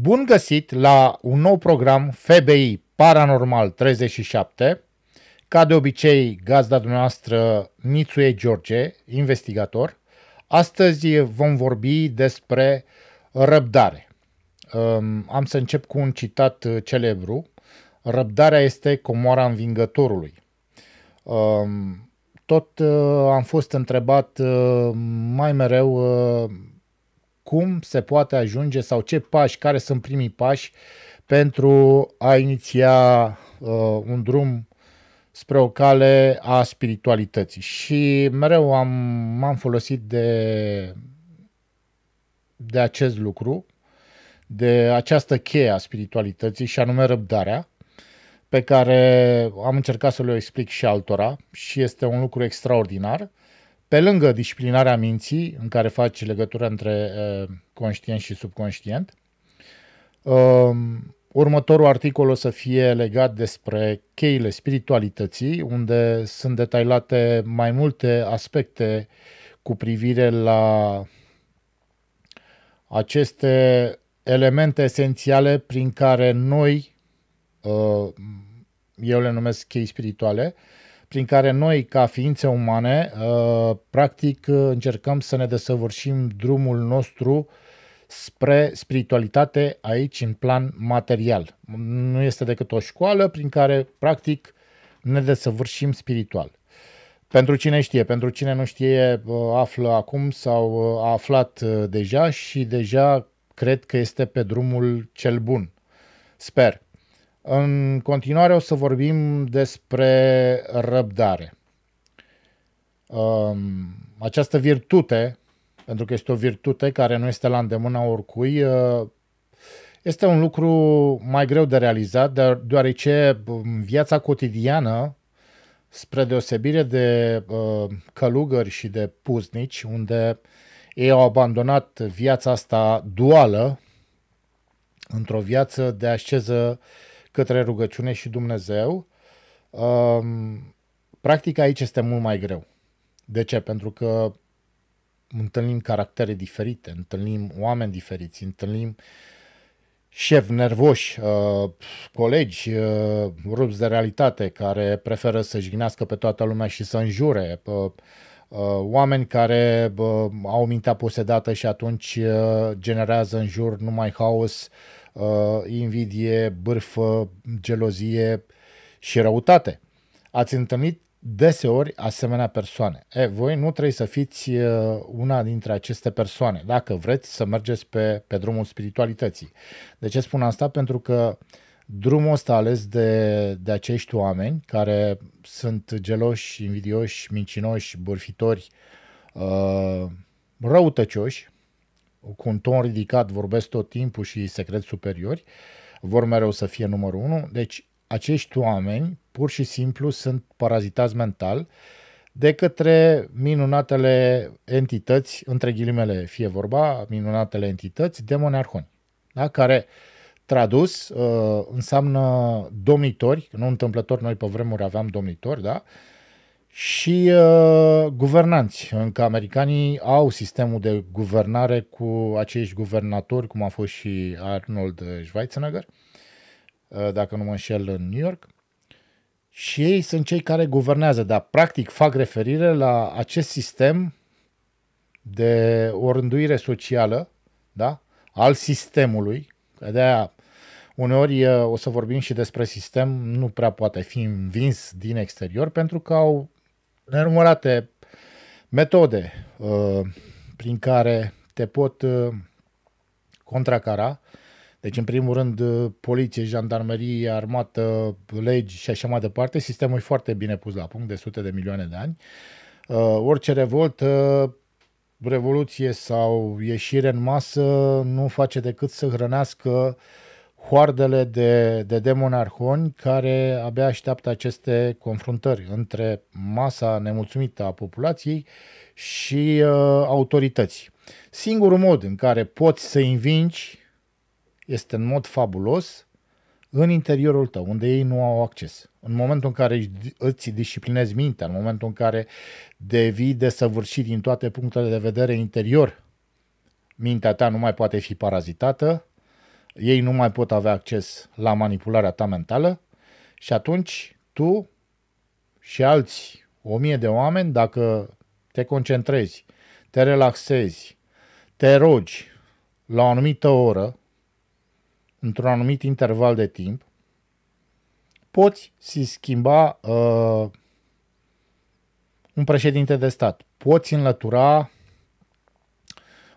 Bun găsit la un nou program FBI Paranormal 37. Ca de obicei, gazda dumneavoastră Nițue George, investigator. Astăzi vom vorbi despre răbdare. Am să încep cu un citat celebru. Răbdarea este comoara învingătorului. Tot am fost întrebat mai mereu cum se poate ajunge sau ce pași, care sunt primii pași pentru a iniția uh, un drum spre o cale a spiritualității. Și mereu am, m-am folosit de, de acest lucru, de această cheie a spiritualității și anume răbdarea, pe care am încercat să le explic și altora și este un lucru extraordinar. Pe lângă disciplinarea minții, în care faci legătura între uh, conștient și subconștient, uh, următorul articol o să fie legat despre cheile spiritualității, unde sunt detaliate mai multe aspecte cu privire la aceste elemente esențiale prin care noi, uh, eu le numesc chei spirituale, prin care noi, ca ființe umane, uh, practic uh, încercăm să ne desăvârșim drumul nostru spre spiritualitate aici în plan material. Nu este decât o școală prin care practic ne desăvârșim spiritual. Pentru cine știe, pentru cine nu știe, uh, află acum sau a aflat deja și deja cred că este pe drumul cel bun. Sper. În continuare o să vorbim despre răbdare. Um, această virtute, pentru că este o virtute care nu este la îndemâna oricui, uh, este un lucru mai greu de realizat, deoarece um, viața cotidiană, spre deosebire de uh, călugări și de puznici, unde ei au abandonat viața asta duală într-o viață de asceză uh, către rugăciune și Dumnezeu, um, practic aici este mult mai greu. De ce? Pentru că întâlnim caractere diferite, întâlnim oameni diferiți, întâlnim șef nervoși, uh, colegi uh, rupți de realitate care preferă să jignească pe toată lumea și să înjure, uh, oameni care au mintea posedată și atunci generează în jur numai haos, Uh, invidie, bârfă, gelozie și răutate. Ați întâlnit deseori asemenea persoane. E, voi nu trebuie să fiți uh, una dintre aceste persoane dacă vreți să mergeți pe, pe drumul spiritualității. De ce spun asta? Pentru că drumul ăsta ales de, de acești oameni care sunt geloși, invidioși, mincinoși, bârfitori, uh, răutăcioși, cu un ton ridicat vorbesc tot timpul și secret superiori, vor mereu să fie numărul unu. Deci acești oameni pur și simplu sunt parazitați mental de către minunatele entități, între ghilimele fie vorba, minunatele entități arhoni, da? care tradus uh, înseamnă domnitori, nu întâmplător noi pe vremuri aveam domnitori, da? Uh, și uh, guvernanți. Încă americanii au sistemul de guvernare cu acești guvernatori, cum a fost și Arnold Schwarzenegger, uh, dacă nu mă înșel, în New York. Și ei sunt cei care guvernează, dar practic fac referire la acest sistem de rânduire socială, da? al sistemului. De-aia uneori uh, o să vorbim și despre sistem, nu prea poate fi învins din exterior pentru că au nenumărate metode uh, prin care te pot uh, contracara. Deci, în primul rând, uh, poliție, jandarmerie, armată, legi și așa mai departe. Sistemul e foarte bine pus la punct, de sute de milioane de ani. Uh, orice revoltă, revoluție sau ieșire în masă nu face decât să hrănească uh, hoardele de, de demonarhoni care abia așteaptă aceste confruntări între masa nemulțumită a populației și uh, autorității. Singurul mod în care poți să învingi este în mod fabulos în interiorul tău, unde ei nu au acces. În momentul în care îți disciplinezi mintea, în momentul în care devii desăvârșit din toate punctele de vedere interior, mintea ta nu mai poate fi parazitată, ei nu mai pot avea acces la manipularea ta mentală și atunci tu și alți o mie de oameni, dacă te concentrezi, te relaxezi, te rogi la o anumită oră, într-un anumit interval de timp, poți să schimba uh, un președinte de stat, poți înlătura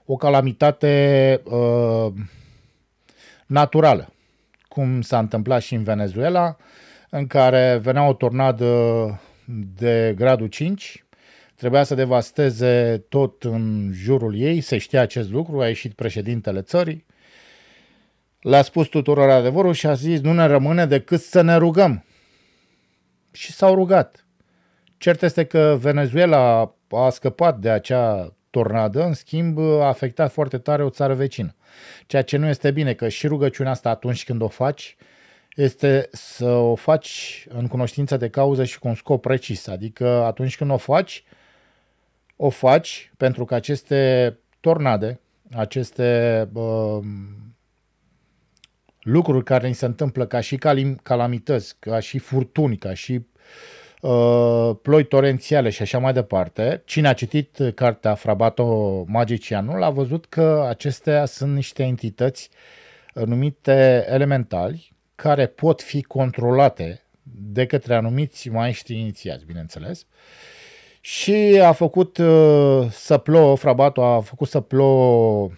o calamitate uh, naturală, cum s-a întâmplat și în Venezuela, în care venea o tornadă de gradul 5, trebuia să devasteze tot în jurul ei, se știa acest lucru, a ieșit președintele țării, le-a spus tuturor adevărul și a zis nu ne rămâne decât să ne rugăm. Și s-au rugat. Cert este că Venezuela a scăpat de acea tornadă, în schimb a afectat foarte tare o țară vecină. Ceea ce nu este bine, că și rugăciunea asta atunci când o faci, este să o faci în cunoștință de cauză și cu un scop precis. Adică atunci când o faci, o faci pentru că aceste tornade, aceste uh, lucruri care ni se întâmplă ca și calamități, ca și furtuni, ca și Uh, ploi torențiale și așa mai departe. Cine a citit cartea Frabato Magicianul a văzut că acestea sunt niște entități numite elementali care pot fi controlate de către anumiți maestri inițiați, bineînțeles. Și a făcut uh, să plouă, Frabato a făcut să plouă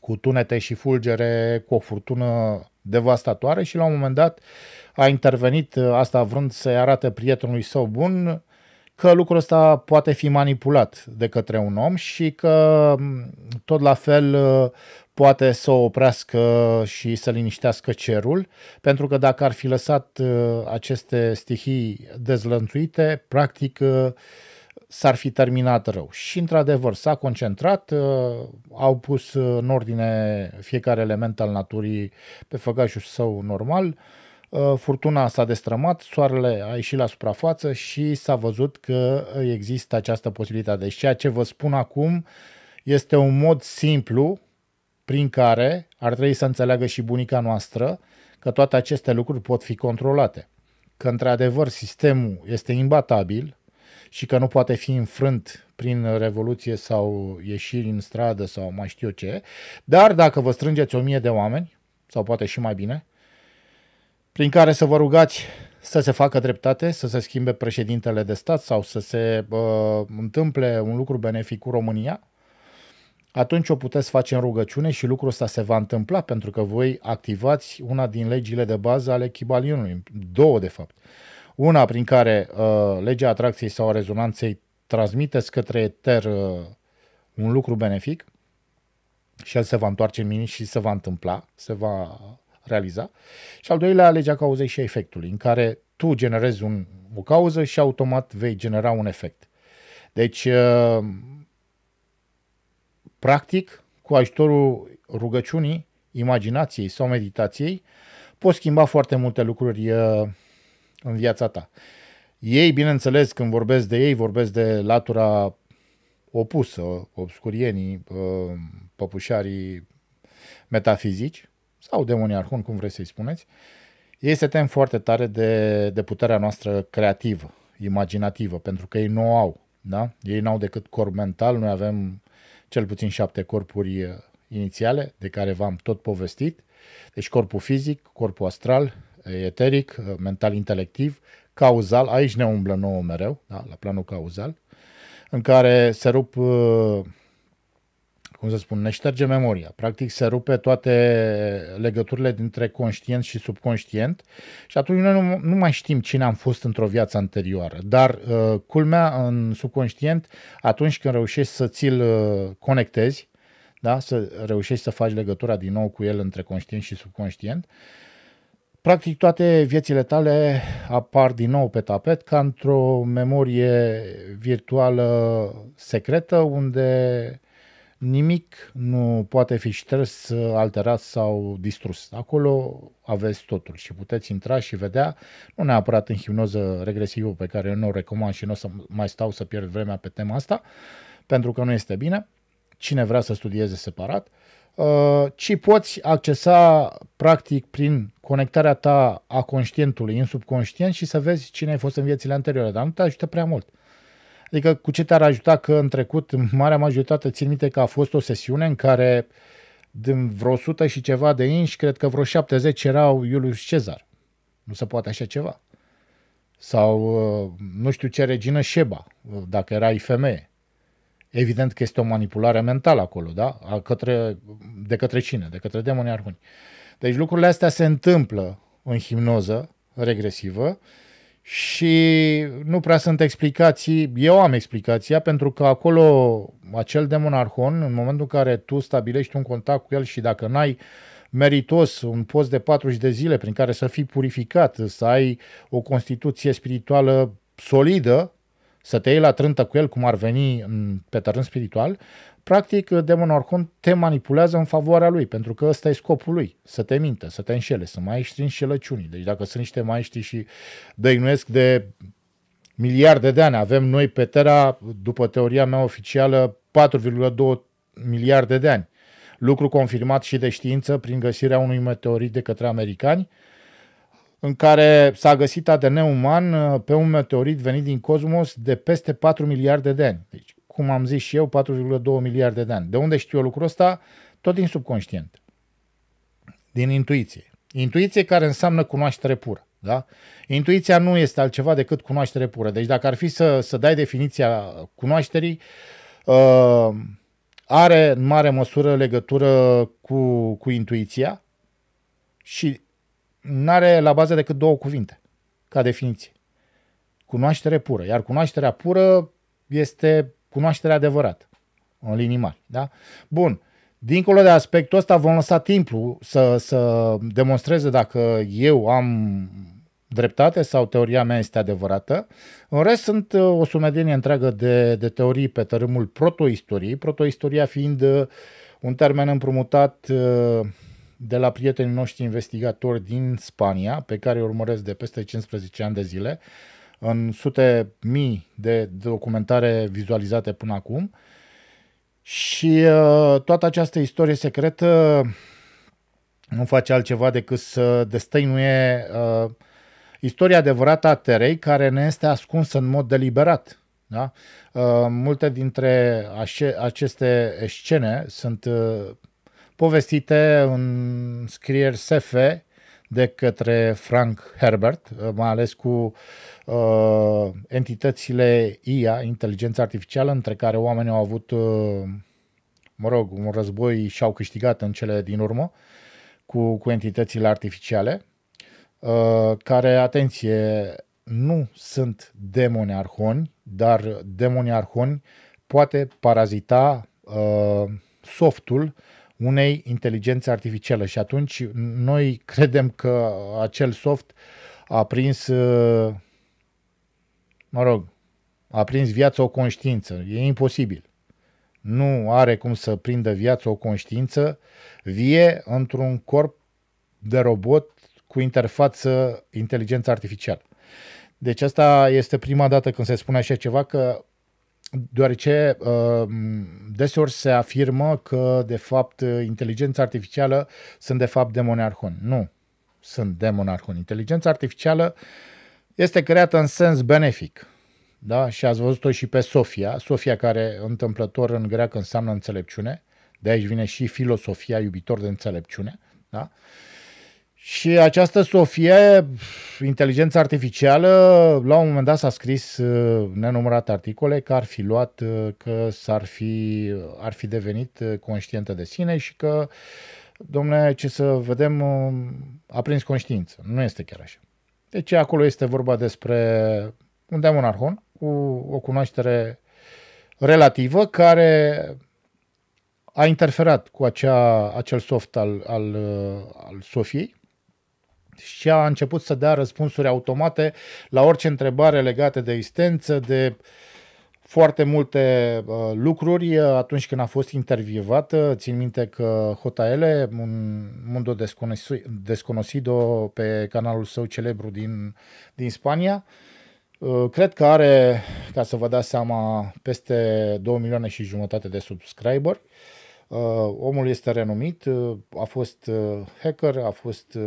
cu tunete și fulgere, cu o furtună devastatoare și la un moment dat uh, a intervenit ă, asta vrând să-i arate prietenului său bun că lucrul ăsta poate fi manipulat de către un om și că tot la fel ă, poate să o oprească și să liniștească cerul, pentru că dacă ar fi lăsat ă, aceste stihii dezlănțuite, practic s-ar fi terminat rău. Și într-adevăr s-a concentrat, au pus în ordine fiecare element al naturii pe făgașul său normal, Uh, furtuna s-a destrămat, soarele a ieșit la suprafață și s-a văzut că există această posibilitate. Deci ceea ce vă spun acum este un mod simplu prin care ar trebui să înțeleagă și bunica noastră că toate aceste lucruri pot fi controlate. Că într-adevăr sistemul este imbatabil și că nu poate fi înfrânt prin revoluție sau ieșiri în stradă sau mai știu eu ce, dar dacă vă strângeți o mie de oameni, sau poate și mai bine, prin care să vă rugați să se facă dreptate, să se schimbe președintele de stat sau să se uh, întâmple un lucru benefic cu România, atunci o puteți face în rugăciune și lucrul ăsta se va întâmpla pentru că voi activați una din legile de bază ale Chibalionului, două de fapt. Una prin care uh, legea atracției sau a rezonanței transmiteți către ter uh, un lucru benefic și el se va întoarce în mine și se va întâmpla, se va realiza. Și al doilea, legea cauzei și efectului, în care tu generezi un, o cauză și automat vei genera un efect. Deci, uh, practic, cu ajutorul rugăciunii, imaginației sau meditației, poți schimba foarte multe lucruri uh, în viața ta. Ei, bineînțeles, când vorbesc de ei, vorbesc de latura opusă, obscurienii, uh, păpușarii metafizici, sau demonii arhun, cum vreți să-i spuneți, ei se tem foarte tare de, de puterea noastră creativă, imaginativă, pentru că ei nu au. Da? Ei n-au decât corp mental, noi avem cel puțin șapte corpuri uh, inițiale, de care v-am tot povestit. Deci corpul fizic, corpul astral, uh, eteric, uh, mental, intelectiv, cauzal, aici ne umblă nouă mereu, da? la planul cauzal, în care se rup cum să spun, ne șterge memoria. Practic se rupe toate legăturile dintre conștient și subconștient și atunci noi nu, nu mai știm cine am fost într-o viață anterioară. Dar uh, culmea în subconștient, atunci când reușești să ți-l uh, conectezi, da? să reușești să faci legătura din nou cu el între conștient și subconștient, practic toate viețile tale apar din nou pe tapet ca într-o memorie virtuală secretă unde nimic nu poate fi șters, alterat sau distrus. Acolo aveți totul și puteți intra și vedea, nu neapărat în hipnoză regresivă pe care eu nu o recomand și nu o să mai stau să pierd vremea pe tema asta, pentru că nu este bine, cine vrea să studieze separat, uh, ci poți accesa practic prin conectarea ta a conștientului în subconștient și să vezi cine ai fost în viețile anterioare, dar nu te ajută prea mult. Adică cu ce te-ar ajuta că în trecut, în marea majoritate, țin minte că a fost o sesiune în care din vreo 100 și ceva de inși, cred că vreo 70 erau Iulius Cezar. Nu se poate așa ceva. Sau uh, nu știu ce regină Sheba, uh, dacă erai femeie. Evident că este o manipulare mentală acolo, da? A către, de către cine? De către demonii arhuni. Deci lucrurile astea se întâmplă în himnoză regresivă și nu prea sunt explicații, eu am explicația, pentru că acolo acel demon arhon, în momentul în care tu stabilești un contact cu el și dacă n-ai meritos un post de 40 de zile prin care să fii purificat, să ai o constituție spirituală solidă, să te iei la trântă cu el, cum ar veni pe teren spiritual, practic demonul oricum te manipulează în favoarea lui, pentru că ăsta e scopul lui, să te mintă, să te înșele, să mai ești înșelăciunii. Deci dacă sunt niște maestri și dăinuiesc de miliarde de ani, avem noi pe Terra, după teoria mea oficială, 4,2 miliarde de ani. Lucru confirmat și de știință prin găsirea unui meteorit de către americani, în care s-a găsit ADN uman uh, pe un meteorit venit din cosmos de peste 4 miliarde de ani. Deci, cum am zis și eu, 4,2 miliarde de ani. De unde știu eu lucrul ăsta? Tot din subconștient. Din intuiție. Intuiție care înseamnă cunoaștere pură. Da? Intuiția nu este altceva decât cunoaștere pură. Deci dacă ar fi să, să dai definiția cunoașterii, uh, are în mare măsură legătură cu, cu intuiția și nu are la bază decât două cuvinte, ca definiție. Cunoaștere pură. Iar cunoașterea pură este cunoașterea adevărată, în linii mari. Da? Bun. Dincolo de aspectul ăsta, vom lăsa timpul să, să demonstreze dacă eu am dreptate sau teoria mea este adevărată. În rest, sunt uh, o sumedenie întreagă de, de teorii pe tărâmul protoistoriei, protoistoria fiind uh, un termen împrumutat uh, de la prietenii noștri investigatori din Spania, pe care îi urmăresc de peste 15 ani de zile, în sute mii de documentare vizualizate până acum. Și uh, toată această istorie secretă uh, nu face altceva decât să destăinuie uh, istoria adevărată a terei care ne este ascunsă în mod deliberat. Da? Uh, multe dintre aceste scene sunt uh, povestite în scrieri SF de către Frank Herbert, mai ales cu uh, entitățile IA, inteligența artificială, între care oamenii au avut, uh, mă rog, un război și au câștigat în cele din urmă cu, cu entitățile artificiale, uh, care, atenție, nu sunt demoni arhoni, dar demoni arhoni poate parazita uh, softul unei inteligențe artificiale și atunci noi credem că acel soft a prins, uh, mă rog, a prins viața o conștiință. E imposibil. Nu are cum să prindă viața o conștiință vie într-un corp de robot cu interfață inteligență artificială. Deci asta este prima dată când se spune așa ceva că deoarece uh, deseori se afirmă că, de fapt, inteligența artificială sunt, de fapt, demonarhoni. Nu sunt demonarhoni. Inteligența artificială este creată în sens benefic. Da? Și ați văzut-o și pe Sofia, Sofia care întâmplător în greacă înseamnă înțelepciune, de aici vine și filosofia, iubitor de înțelepciune. Da? Uh, și această Sofie, inteligența artificială, la un moment dat s-a scris uh, nenumărate articole că ar fi luat, uh, că s-ar fi, uh, ar fi devenit conștientă de sine și că, domnule, ce să vedem, a prins conștiință. Nu este chiar așa. Deci acolo este vorba despre un arhon cu o cunoaștere relativă care a interferat cu acea, acel soft al, al, al Sofiei și a început să dea răspunsuri automate la orice întrebare legată de existență, de foarte multe uh, lucruri uh, atunci când a fost intervievată. Țin minte că J.L. un Mundo Desconocido pe canalul său celebru din, din Spania, uh, cred că are, ca să vă dați seama, peste 2 milioane și jumătate de subscriberi. Uh, omul este renumit, a fost hacker, a fost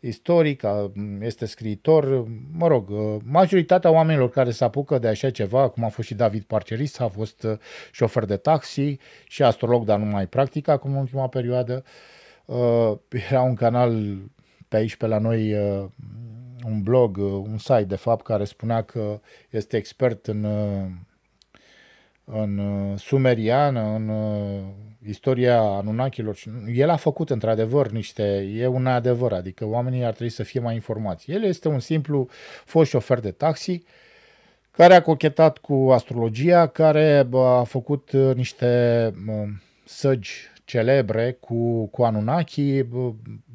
istoric, este scriitor, mă rog, majoritatea oamenilor care se apucă de așa ceva, cum a fost și David Parcerist, a fost șofer de taxi și astrolog, dar nu mai practic acum în ultima perioadă. Era un canal pe aici, pe la noi, un blog, un site, de fapt, care spunea că este expert în, în sumeriană, în istoria Anunnachilor. El a făcut într-adevăr niște, e un adevăr, adică oamenii ar trebui să fie mai informați. El este un simplu fost șofer de taxi care a cochetat cu astrologia, care a făcut uh, niște săgi celebre cu, cu Anunnaki,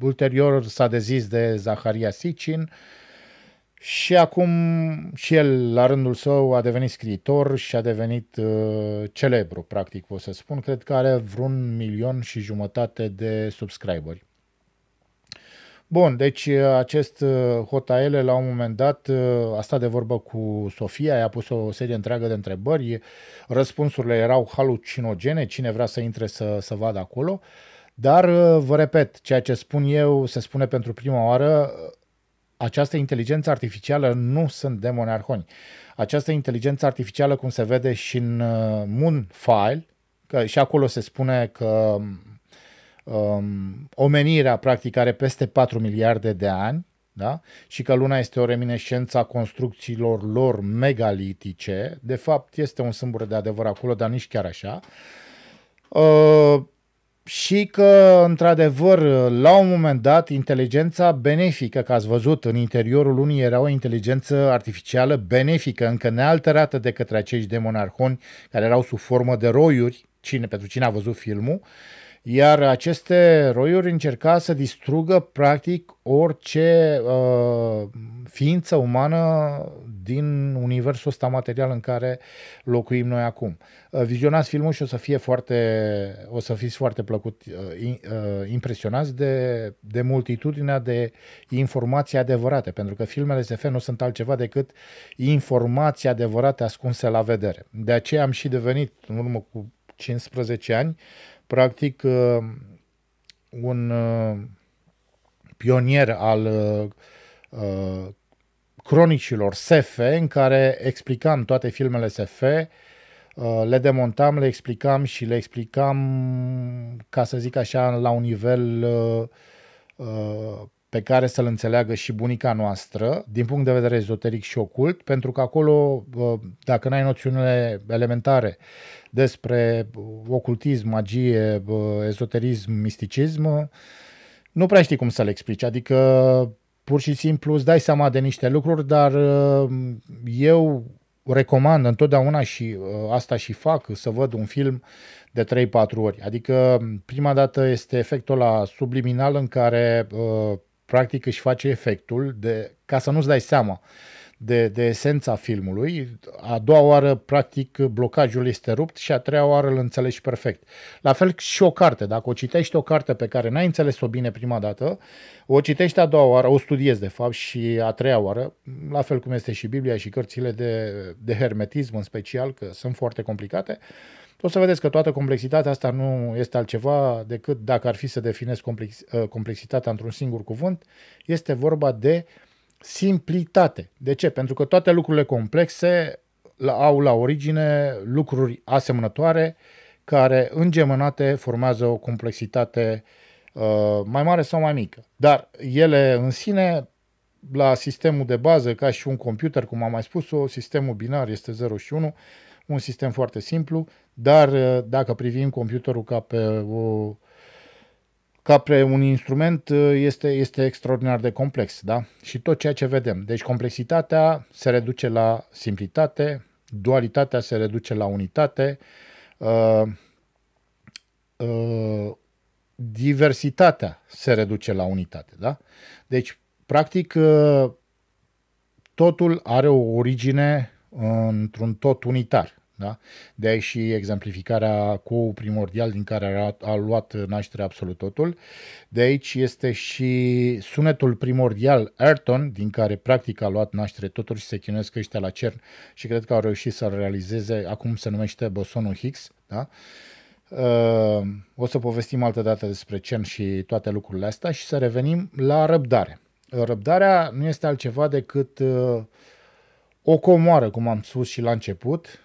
ulterior s-a dezis de Zaharia Sicin, uh, și acum și el, la rândul său, a devenit scriitor și a devenit uh, celebru, practic, pot să spun. Cred că are vreun milion și jumătate de subscriberi. Bun, deci uh, acest uh, Hotaele la un moment dat uh, a stat de vorbă cu Sofia, i-a pus o serie întreagă de întrebări, răspunsurile erau halucinogene, cine vrea să intre să, să vadă acolo, dar vă repet, ceea ce spun eu se spune pentru prima oară, această inteligență artificială nu sunt arhoni. Această inteligență artificială, cum se vede și în uh, Moonfile, că și acolo se spune că um, omenirea practic are peste 4 miliarde de ani da? și că Luna este o reminescență a construcțiilor lor megalitice. De fapt, este un sâmbure de adevăr acolo, dar nici chiar așa. Uh, și că, într-adevăr, la un moment dat, inteligența benefică, că ați văzut, în interiorul lunii era o inteligență artificială benefică, încă nealterată de către acești demonarhoni care erau sub formă de roiuri, cine, pentru cine a văzut filmul, iar aceste roiuri încerca să distrugă practic orice uh, ființă umană din universul ăsta material în care locuim noi acum. Uh, vizionați filmul și o să, fie foarte, o să fiți foarte plăcut uh, uh, impresionați de, de multitudinea de informații adevărate, pentru că filmele SF nu sunt altceva decât informații adevărate ascunse la vedere. De aceea am și devenit, în urmă cu 15 ani, practic un pionier al cronicilor SF, în care explicam toate filmele SF, uh, le demontam, le explicam și le explicam, ca să zic așa, la un nivel uh, uh, pe care să-l înțeleagă și bunica noastră, din punct de vedere ezoteric și ocult, pentru că acolo, dacă n-ai noțiunile elementare despre ocultism, magie, ezoterism, misticism, nu prea știi cum să le explici. Adică pur și simplu îți dai seama de niște lucruri, dar uh, eu recomand întotdeauna și uh, asta și fac, să văd un film de 3-4 ori. Adică um, prima dată este efectul la subliminal în care uh, practic își face efectul de, ca să nu-ți dai seama de, de esența filmului. A doua oară, practic, blocajul este rupt și a treia oară îl înțelegi perfect. La fel și o carte. Dacă o citești o carte pe care n-ai înțeles-o bine prima dată, o citești a doua oară, o studiezi, de fapt, și a treia oară, la fel cum este și Biblia și cărțile de, de hermetism în special, că sunt foarte complicate, o să vedeți că toată complexitatea asta nu este altceva decât, dacă ar fi să definesc ă, complexitatea într-un singur cuvânt, este vorba de uh, simplitate. De ce? Pentru că toate lucrurile complexe au la origine lucruri asemănătoare care îngemânate formează o complexitate uh, mai mare sau mai mică. Dar ele în sine, la sistemul de bază, ca și un computer, cum am mai spus-o, sistemul binar este 0 și 1, un sistem foarte simplu, dar uh, dacă privim computerul ca pe o ca pre un instrument uh, este, este extraordinar de complex, da? Și tot ceea ce vedem. Deci complexitatea se reduce la simplitate, dualitatea se reduce la unitate, uh, uh, diversitatea se reduce la unitate, da? Deci, practic, uh, totul are o origine într-un tot unitar, da? De aici și exemplificarea cu primordial din care a luat naștere absolut totul. De aici este și sunetul primordial Ayrton, din care practic a luat naștere totul și se chinuiesc ăștia la CERN și cred că au reușit să-l realizeze, acum se numește bosonul Higgs. Da? Uh, o să povestim altă dată despre CERN și toate lucrurile astea și să revenim la răbdare. Răbdarea nu este altceva decât uh, o comoară, cum am spus și la început,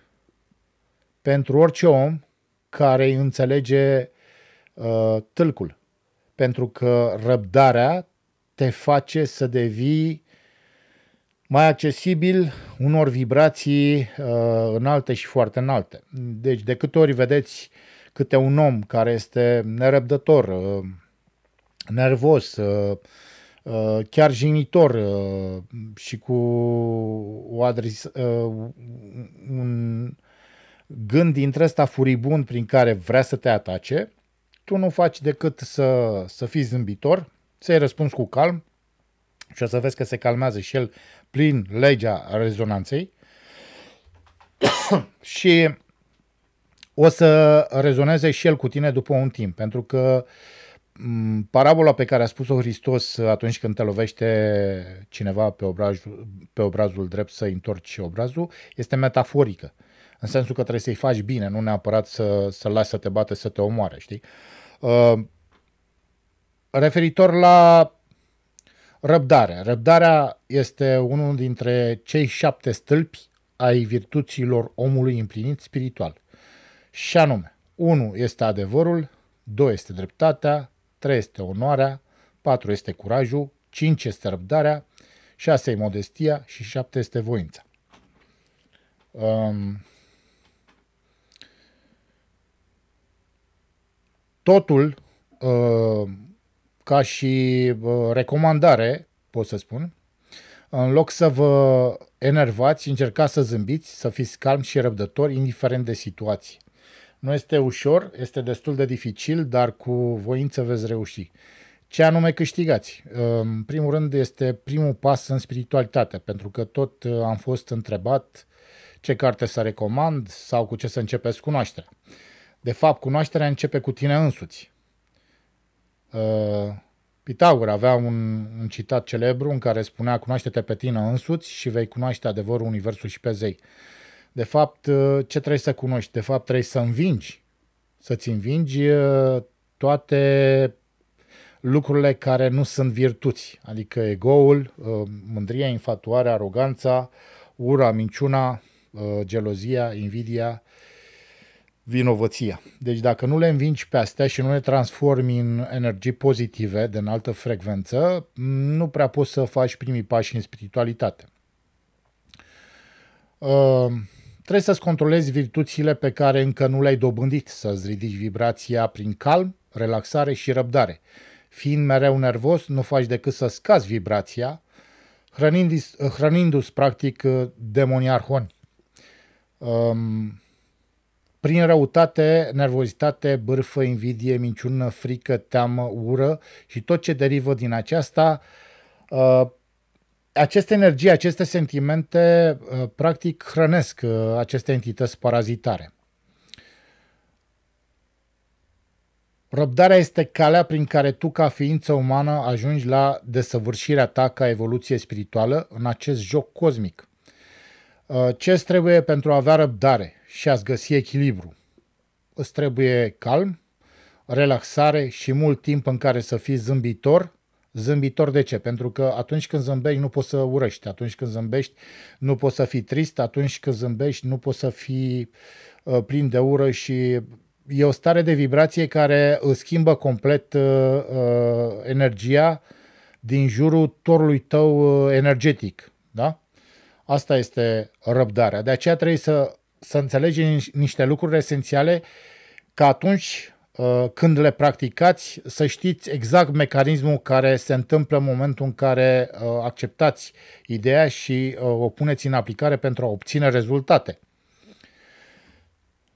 pentru orice om care înțelege uh, tâlcul. Pentru că răbdarea te face să devii mai accesibil unor vibrații uh, înalte și foarte înalte. Deci de câte ori vedeți câte un om care este nerăbdător, uh, nervos, uh, uh, chiar jignitor uh, și cu o adres, uh, un, gând dintre ăsta furibund prin care vrea să te atace, tu nu faci decât să, să fii zâmbitor, să-i răspunzi cu calm și o să vezi că se calmează și el prin legea rezonanței și o să rezoneze și el cu tine după un timp, pentru că parabola pe care a spus-o Hristos atunci când te lovește cineva pe, obrazul, pe obrazul drept să întorci obrazul este metaforică. Uh, în sensul că trebuie să-i faci bine, nu neapărat să, să-l lași să te bate, să te omoare, știi? Uh, referitor la răbdare. Răbdarea este unul dintre cei șapte stâlpi ai virtuților omului împlinit spiritual. Și anume, 1 este adevărul, 2 este dreptatea, 3 este onoarea, 4 este curajul, 5 este răbdarea, 6 e modestia și 7 este voința. Um, Totul, uh, ca și uh, recomandare, pot să spun, în loc să vă enervați, încercați să zâmbiți, să fiți calmi și răbdători, indiferent de situații. Nu este ușor, este destul de dificil, dar cu voință veți reuși. Ce anume câștigați? Uh, în primul rând este primul pas în spiritualitate, pentru că tot am fost întrebat ce carte să recomand sau cu ce să începeți cunoașterea. De fapt, cunoașterea începe cu tine însuți. Uh, Pitagora avea un, un citat celebru în care spunea cunoaște-te pe tine însuți și vei cunoaște adevărul Universului și pe zei. De fapt, uh, ce trebuie să cunoști? De fapt, trebuie să învingi, să-ți învingi uh, toate lucrurile care nu sunt virtuți, adică egoul, uh, mândria, infatuarea, aroganța, ura, minciuna, gelozia, invidia, vinovăția. Deci dacă nu le învingi pe astea și nu le transformi în energii pozitive de înaltă frecvență, nu prea poți să faci primii pași în spiritualitate. Uh, trebuie să-ți controlezi virtuțile pe care încă nu le-ai dobândit, să-ți ridici vibrația prin calm, relaxare și răbdare. Fiind mereu nervos, nu faci decât să scazi vibrația, hrănindu-ți, practic uh, demoniarhoni. Um, prin răutate, nervozitate, bârfă, invidie, minciună, frică, teamă, ură și tot ce derivă din aceasta, uh, aceste energie, aceste sentimente, uh, practic, hrănesc uh, aceste entități parazitare. Răbdarea este calea prin care tu, ca ființă umană, ajungi la desăvârșirea ta ca evoluție spirituală în acest joc cosmic. Ce trebuie pentru a avea răbdare? și ați găsi echilibru. Îți trebuie calm, relaxare și mult timp în care să fii zâmbitor. Zâmbitor de ce? Pentru că atunci când zâmbești nu poți să urăști, atunci când zâmbești nu poți să fii trist, atunci când zâmbești nu poți să fii uh, plin de ură și e o stare de vibrație care îți schimbă complet uh, uh energia din jurul torului tău uh, energetic. Da? Asta este răbdarea. De aceea trebuie să să înțelegi niște lucruri esențiale ca atunci uh, când le practicați să știți exact mecanismul care se întâmplă în momentul în care uh, acceptați ideea și uh, o puneți în aplicare pentru a obține rezultate.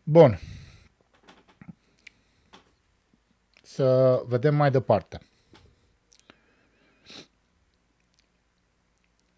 Bun. Să vedem mai departe.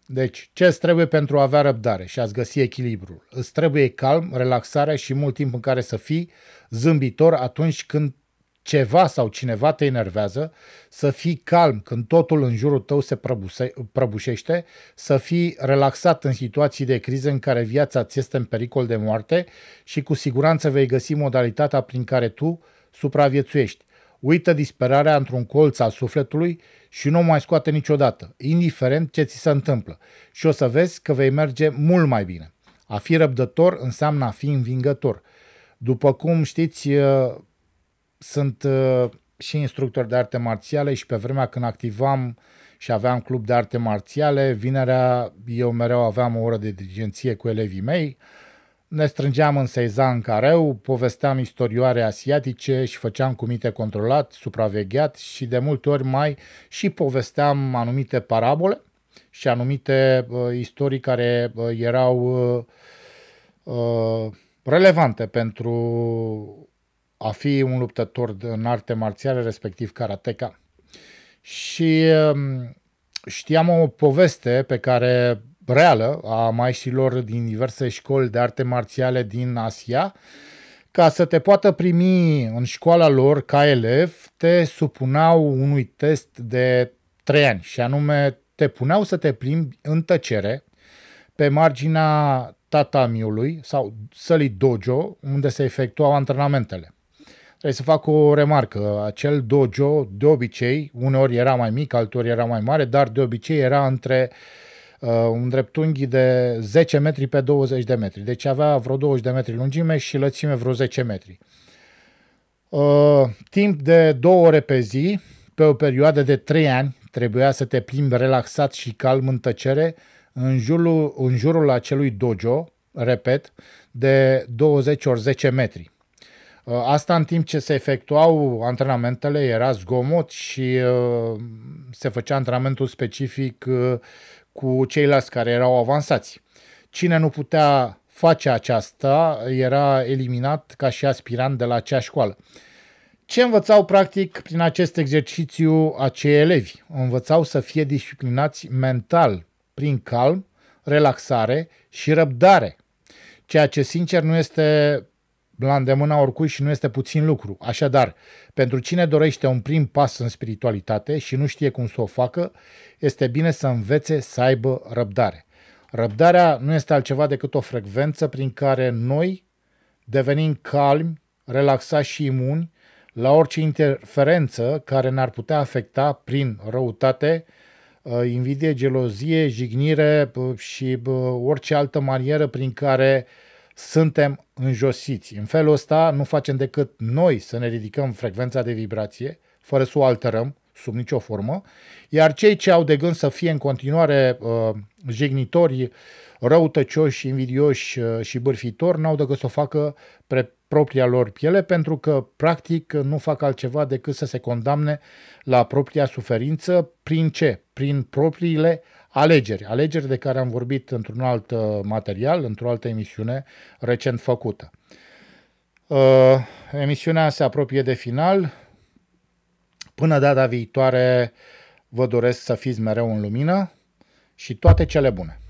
Deci, ce îți trebuie pentru a avea răbdare și a-ți găsi echilibrul? Îți trebuie calm, relaxare și mult timp în care să fii zâmbitor atunci când ceva sau cineva te enervează, să fii calm când totul în jurul tău se prăbuse, prăbușește, să fii relaxat în situații de criză în care viața ți este în pericol de moarte și cu siguranță vei găsi modalitatea prin care tu supraviețuiești uită disperarea într-un colț al sufletului și nu o mai scoate niciodată, indiferent ce ți se întâmplă. Și o să vezi că vei merge mult mai bine. A fi răbdător înseamnă a fi învingător. După cum știți, uh, sunt uh, și instructor de arte marțiale și pe vremea când activam și aveam club de arte marțiale, vinerea eu mereu aveam o oră de dirigenție cu elevii mei, ne strângeam în seizan careu, povesteam istorioare asiatice și făceam cumite controlat, supravegheat și de multe ori mai și povesteam anumite parabole și anumite uh, istorii care uh, erau uh, uh relevante pentru a fi un luptător în arte marțiale, respectiv karateka. Și um, știam o poveste pe care reală a maestrilor din diverse școli de arte marțiale din Asia, ca să te poată primi în școala lor ca elev, te supunau unui test de 3 ani și anume te puneau să te plimbi în tăcere pe marginea tatamiului sau sălii dojo unde se efectuau antrenamentele. Trebuie să fac o remarcă, acel dojo de obicei, uneori era mai mic, altor era mai mare, dar de obicei era între uh, Uh, un dreptunghi de 10 metri pe 20 de metri. Deci avea vreo 20 de metri lungime și lățime vreo 10 metri. Uh, timp de două ore pe zi, pe o perioadă de 3 ani, trebuia să te plimbi relaxat și calm în tăcere în jurul, în jurul acelui dojo, repet, de 20 ori 10 metri. Uh, asta în timp ce se efectuau antrenamentele, era zgomot și uh, se făcea antrenamentul specific uh, cu ceilalți care erau avansați. Cine nu putea face aceasta era eliminat ca și aspirant de la acea școală. Ce învățau practic prin acest exercițiu acei elevi? Învățau să fie disciplinați mental, prin calm, relaxare și răbdare, ceea ce sincer nu este la îndemâna oricui și nu este puțin lucru. Așadar, pentru cine dorește un prim pas în spiritualitate și nu știe cum să o facă, este bine să învețe să aibă răbdare. Răbdarea nu este altceva decât o frecvență prin care noi devenim calmi, relaxați și imuni la orice interferență care ne-ar putea afecta prin răutate, uh, invidie, gelozie, jignire uh, și uh, orice altă manieră prin care uh, suntem înjosiți. În felul ăsta nu facem decât noi să ne ridicăm frecvența de vibrație, fără să o alterăm sub nicio formă, iar cei ce au de gând să fie în continuare uh, jignitori, răutăcioși, invidioși uh, și bârfitori, n-au decât să o facă pre propria lor piele, pentru că practic nu fac altceva decât să se condamne la propria suferință, prin ce? Prin propriile Alegeri. Alegeri de care am vorbit într-un alt uh, material, într-o altă emisiune recent făcută. Uh, emisiunea se apropie de final. Până data viitoare, vă doresc să fiți mereu în lumină și toate cele bune!